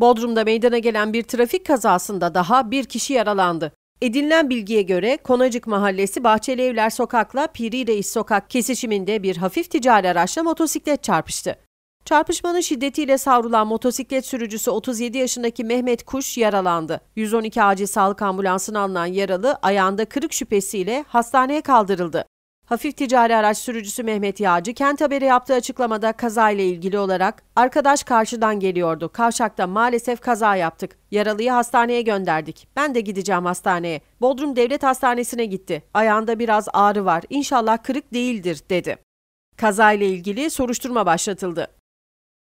Bodrum'da meydana gelen bir trafik kazasında daha bir kişi yaralandı. Edinilen bilgiye göre Konacık Mahallesi Bahçeli Evler Sokak'la Piri Reis Sokak kesişiminde bir hafif ticari araçla motosiklet çarpıştı. Çarpışmanın şiddetiyle savrulan motosiklet sürücüsü 37 yaşındaki Mehmet Kuş yaralandı. 112 acil sağlık ambulansına alınan yaralı ayağında kırık şüphesiyle hastaneye kaldırıldı. Hafif ticari araç sürücüsü Mehmet Yağcı kent haberi yaptığı açıklamada kazayla ilgili olarak arkadaş karşıdan geliyordu. Kavşakta maalesef kaza yaptık. Yaralıyı hastaneye gönderdik. Ben de gideceğim hastaneye. Bodrum Devlet Hastanesi'ne gitti. Ayağında biraz ağrı var. İnşallah kırık değildir dedi. Kazayla ilgili soruşturma başlatıldı.